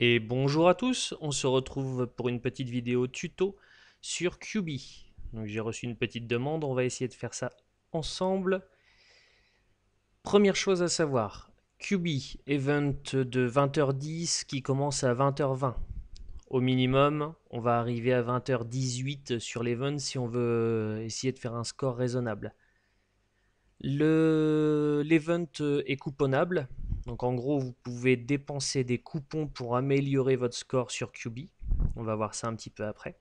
Et bonjour à tous, on se retrouve pour une petite vidéo tuto sur QB. Donc j'ai reçu une petite demande, on va essayer de faire ça ensemble. Première chose à savoir, QB, event de 20h10 qui commence à 20h20. Au minimum, on va arriver à 20h18 sur l'event si on veut essayer de faire un score raisonnable. L'event est couponnable, donc en gros, vous pouvez dépenser des coupons pour améliorer votre score sur QB. On va voir ça un petit peu après.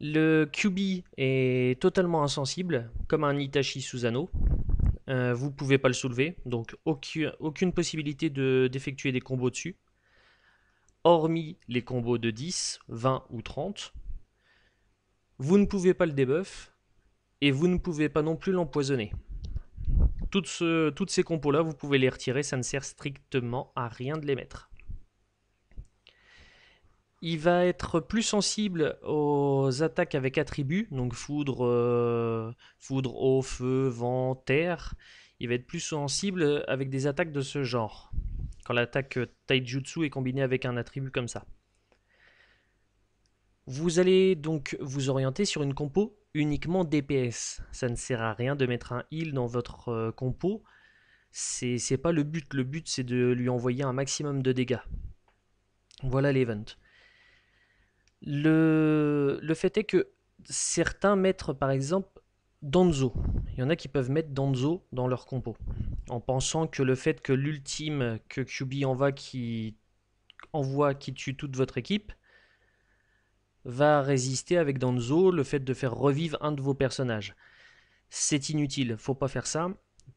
Le QB est totalement insensible, comme un Itachi sous anneau. vous ne pouvez pas le soulever, donc aucune, possibilité d'effectuer des combos dessus, hormis les combos de 10, 20 ou 30. Vous ne pouvez pas le debuff, et vous ne pouvez pas non plus l'empoisonner toutes, ces compos-là, vous pouvez les retirer, ça ne sert strictement à rien de les mettre. Il va être plus sensible aux attaques avec attributs, donc foudre, euh, foudre, eau, feu, vent, terre. Il va être plus sensible avec des attaques de ce genre, quand l'attaque taijutsu est combinée avec un attribut comme ça. Vous allez donc vous orienter sur une compo uniquement DPS. Ça ne sert à rien de mettre un heal dans votre euh, compo. C'est pas le but. Le but, c'est de lui envoyer un maximum de dégâts. Voilà l'event. Le, le fait est que certains mettent, par exemple, Danzo. Il y en a qui peuvent mettre Danzo dans leur compo. En pensant que le fait que l'ultime que QB envoie qui envoie qui tue toute votre équipe, va résister avec Danzo le fait de faire revivre un de vos personnages. C'est inutile, faut pas faire ça.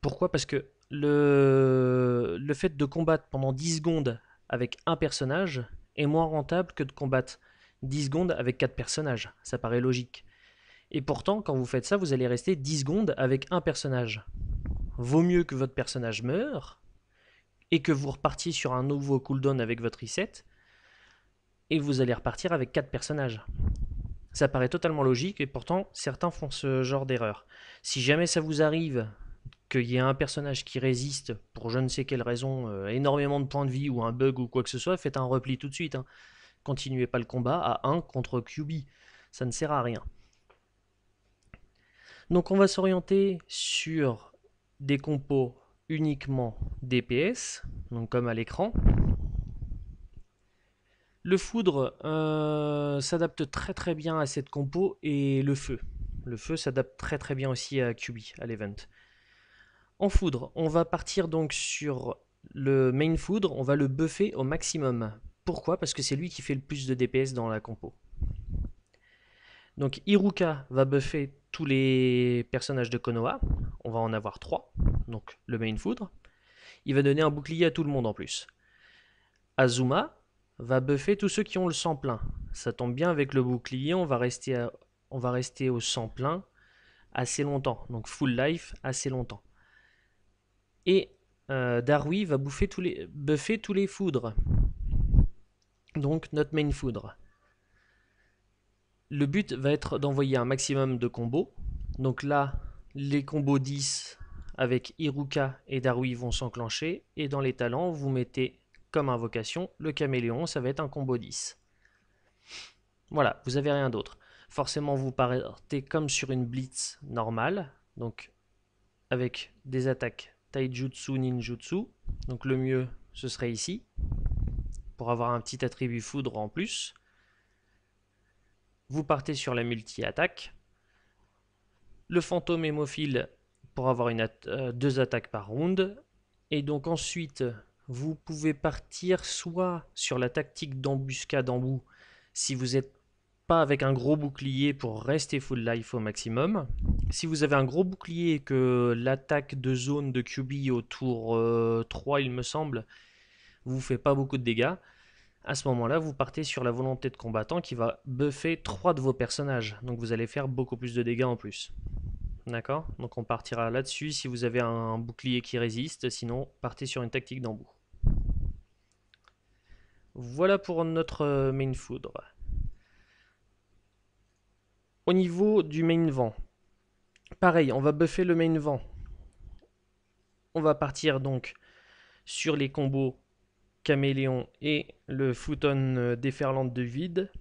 Pourquoi Parce que le... le fait de combattre pendant 10 secondes avec un personnage est moins rentable que de combattre 10 secondes avec 4 personnages. Ça paraît logique. Et pourtant, quand vous faites ça, vous allez rester 10 secondes avec un personnage. Vaut mieux que votre personnage meure et que vous repartiez sur un nouveau cooldown avec votre reset et vous allez repartir avec quatre personnages. Ça paraît totalement logique et pourtant certains font ce genre d'erreur. Si jamais ça vous arrive qu'il y ait un personnage qui résiste pour je ne sais quelle raison, euh, énormément de points de vie ou un bug ou quoi que ce soit, faites un repli tout de suite. Hein. Continuez pas le combat à 1 contre QB, ça ne sert à rien. Donc on va s'orienter sur des compos uniquement DPS, donc comme à l'écran, le foudre euh, s'adapte très très bien à cette compo et le feu. Le feu s'adapte très très bien aussi à QB, à l'event. En foudre, on va partir donc sur le main foudre, on va le buffer au maximum. Pourquoi Parce que c'est lui qui fait le plus de DPS dans la compo. Donc Iruka va buffer tous les personnages de Konoha. On va en avoir 3, donc le main foudre. Il va donner un bouclier à tout le monde en plus. Azuma va buffer tous ceux qui ont le sang plein. Ça tombe bien avec le bouclier, on va rester, on va rester au sang plein assez longtemps. Donc full life assez longtemps. Et euh, Darui va tous les, buffer tous les foudres. Donc notre main foudre. Le but va être d'envoyer un maximum de combos. Donc là, les combos 10 avec Iruka et Darui vont s'enclencher. Et dans les talents, vous mettez invocation, le caméléon, ça va être un combo 10. Voilà, vous avez rien d'autre. Forcément, vous partez comme sur une blitz normale, donc avec des attaques taijutsu, ninjutsu. Donc le mieux, ce serait ici, pour avoir un petit attribut foudre en plus. Vous partez sur la multi-attaque. Le fantôme hémophile pour avoir une euh, deux attaques par round. Et donc ensuite, vous pouvez partir soit sur la tactique d'embuscade en bout, si vous n'êtes pas avec un gros bouclier pour rester full life au maximum. Si vous avez un gros bouclier et que l'attaque de zone de QB autour 3, euh, il me semble, vous fait pas beaucoup de dégâts, à ce moment-là, vous partez sur la volonté de combattant qui va buffer 3 de vos personnages. Donc vous allez faire beaucoup plus de dégâts en plus. D'accord Donc on partira là-dessus si vous avez un bouclier qui résiste, sinon partez sur une tactique d'embout. Voilà pour notre euh, main foudre. Au niveau du main vent, pareil, on va buffer le main vent. On va partir donc sur les combos caméléon et le footon euh, déferlante de vide.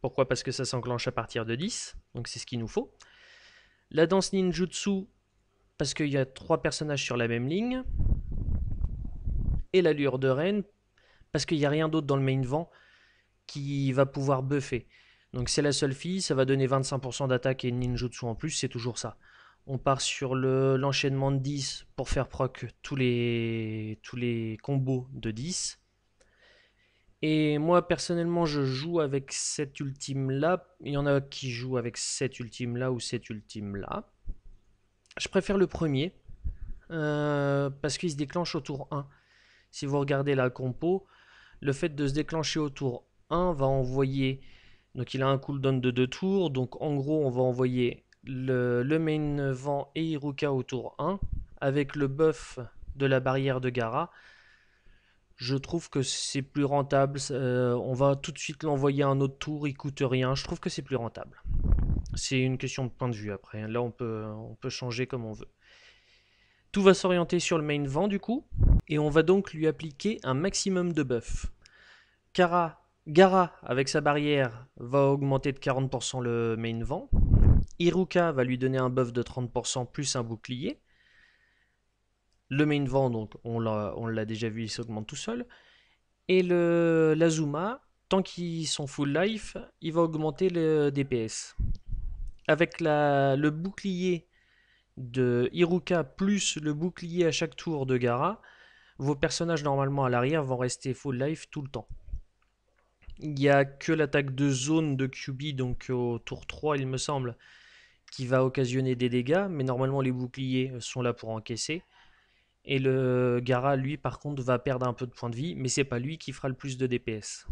Pourquoi Parce que ça s'enclenche à partir de 10, donc c'est ce qu'il nous faut. La danse ninjutsu, parce qu'il y a trois personnages sur la même ligne. Et l'allure de reine, parce qu'il n'y a rien d'autre dans le main vent qui va pouvoir buffer. Donc c'est la seule fille, ça va donner 25% d'attaque et ninjutsu en plus, c'est toujours ça. On part sur l'enchaînement de 10 pour faire proc tous les, tous les combos de 10. Et moi personnellement je joue avec cette ultime là. Il y en a qui jouent avec cette ultime là ou cette ultime là. Je préfère le premier euh, parce qu'il se déclenche au tour 1. Si vous regardez la compo, le fait de se déclencher au tour 1 va envoyer... Donc il a un cooldown de 2 tours. Donc en gros, on va envoyer le, main vent et Iruka au tour 1. Avec le buff de la barrière de Gara. Je trouve que c'est plus rentable. Euh, on va tout de suite l'envoyer à un autre tour. Il coûte rien. Je trouve que c'est plus rentable. C'est une question de point de vue après. Là, on peut, on peut changer comme on veut. Tout va s'orienter sur le main vent du coup et on va donc lui appliquer un maximum de buffs. Gara, avec sa barrière, va augmenter de 40% le main vent. Iruka va lui donner un buff de 30% plus un bouclier. Le main vent, donc, on l'a déjà vu, il s'augmente tout seul. Et le l'Azuma, tant qu'ils sont full life, il va augmenter le DPS. Avec le bouclier de Iruka plus le bouclier à chaque tour de Gara, vos personnages normalement à l'arrière vont rester full life tout le temps. Il n'y a que l'attaque de zone de QB, donc euh, au tour 3 il me semble, qui va occasionner des dégâts, mais normalement les boucliers sont là pour encaisser. Et le Gara, lui, par contre, va perdre un peu de points de vie, mais c'est pas lui qui fera le plus de DPS.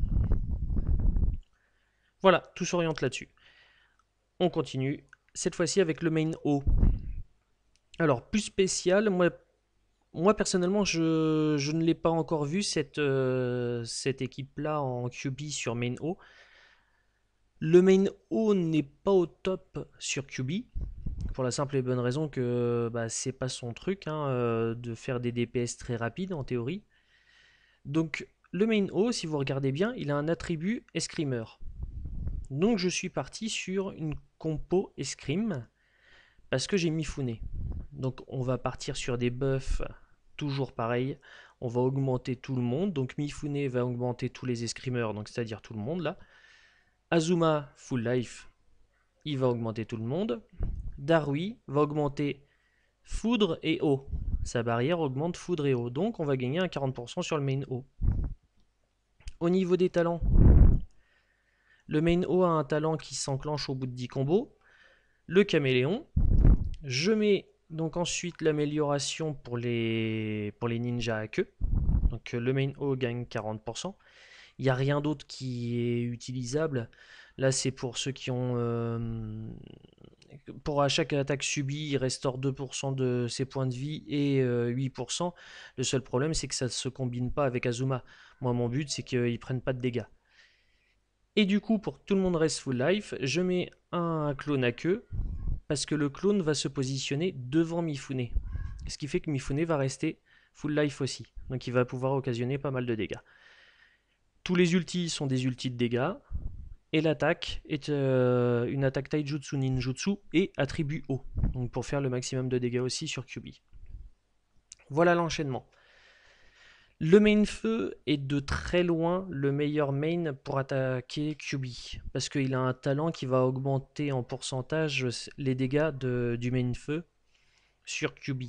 Voilà, tout s'oriente là-dessus. On continue, cette fois-ci avec le main O. Alors, plus spécial, moi moi personnellement, je, ne l'ai pas encore vu cette, euh, équipe-là en QB sur main O. Le main O n'est pas au top sur QB pour la simple et bonne raison que bah, c'est pas son truc hein, euh, de faire des DPS très rapides en théorie. Donc le main O, si vous regardez bien, il a un attribut escrimeur. Donc je suis parti sur une compo escrime parce que j'ai mis Founé. Donc on va partir sur des buffs toujours pareil, on va augmenter tout le monde. Donc Mifune va augmenter tous les escrimeurs, donc c'est-à-dire tout le monde là. Azuma, full life, il va augmenter tout le monde. Darui va augmenter foudre et eau. Sa barrière augmente foudre et eau, donc on va gagner un 40% sur le main eau. Au niveau des talents, le main O a un talent qui s'enclenche au bout de 10 combos. Le caméléon, je mets donc ensuite l'amélioration pour les, pour les ninjas à queue. Donc euh, le main O gagne 40%. Il n'y a rien d'autre qui est utilisable. Là c'est pour ceux qui ont... Euh, pour chaque attaque subie, il restaure 2% de ses points de vie et 8%. Euh, le seul problème c'est que ça ne se combine pas avec Azuma. Moi mon but c'est qu'ils ne prennent pas de dégâts. Et du coup, pour tout le monde reste full life, je mets un clone à queue parce que le clone va se positionner devant Mifune. Ce qui fait que Mifune va rester full life aussi. Donc il va pouvoir occasionner pas mal de dégâts. Tous les ultis sont des ultis de dégâts. Et l'attaque est euh, une attaque taijutsu ninjutsu et attribut haut. Donc pour faire le maximum de dégâts aussi sur QB. Voilà l'enchaînement. Le main feu est de très loin le meilleur main pour attaquer QB, parce qu'il a un talent qui va augmenter en pourcentage les dégâts du main feu sur QB.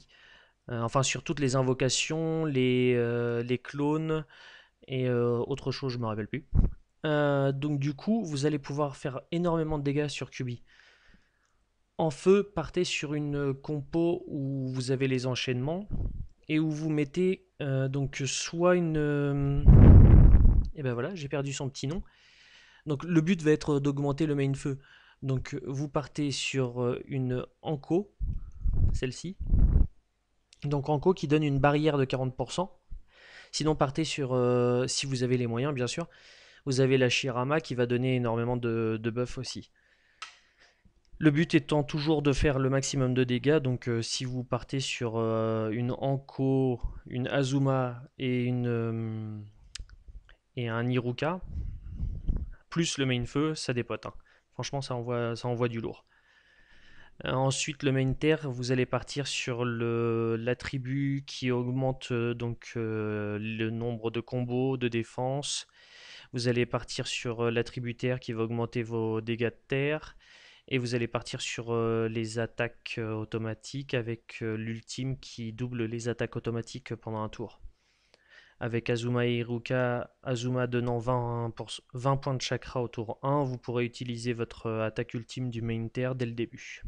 Euh, enfin, sur toutes les invocations, les, euh, clones et euh, autre chose, je me rappelle plus. donc du coup, vous allez pouvoir faire énormément de dégâts sur QB. En feu, partez sur une compo où vous avez les enchaînements, et où vous mettez euh, donc soit une... Euh, et ben voilà, j'ai perdu son petit nom. Donc le but va être d'augmenter le main feu. Donc vous partez sur euh, une Anko, celle-ci. Donc Anko qui donne une barrière de 40%. Sinon partez sur, si vous avez les moyens bien sûr, vous avez la Shirama qui va donner énormément de, de buff aussi. Le but étant toujours de faire le maximum de dégâts, donc euh, si vous partez sur euh, une Anko, une Azuma et, une, euh, et un Iruka, plus le main feu, ça dépote. Hein. Franchement, ça envoie, ça envoie du lourd. ensuite, le main terre, vous allez partir sur l'attribut qui augmente donc le nombre de combos, de défense. Vous allez partir sur l'attribut terre qui va augmenter vos dégâts de terre. Et vous allez partir sur euh, les attaques euh, automatiques avec euh, l'ultime qui double les attaques automatiques pendant un tour. Avec Azuma et Iruka, Azuma donnant 20, hein, points de chakra au tour 1, vous pourrez utiliser votre attaque ultime du main dès le début.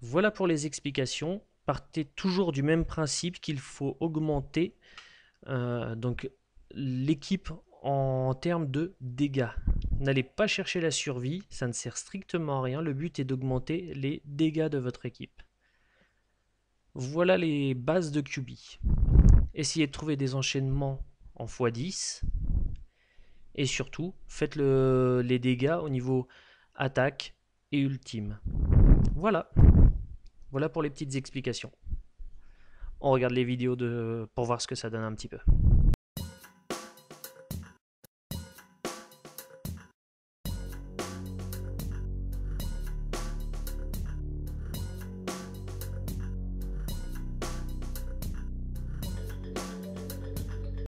Voilà pour les explications. Partez toujours du même principe qu'il faut augmenter donc l'équipe en termes de dégâts. N'allez pas chercher la survie, ça ne sert strictement à rien, le but est d'augmenter les dégâts de votre équipe. Voilà les bases de QB. Essayez de trouver des enchaînements en x10. Et surtout, faites les dégâts au niveau attaque et ultime. Voilà. Voilà pour les petites explications. On regarde les vidéos de, pour voir ce que ça donne un petit peu.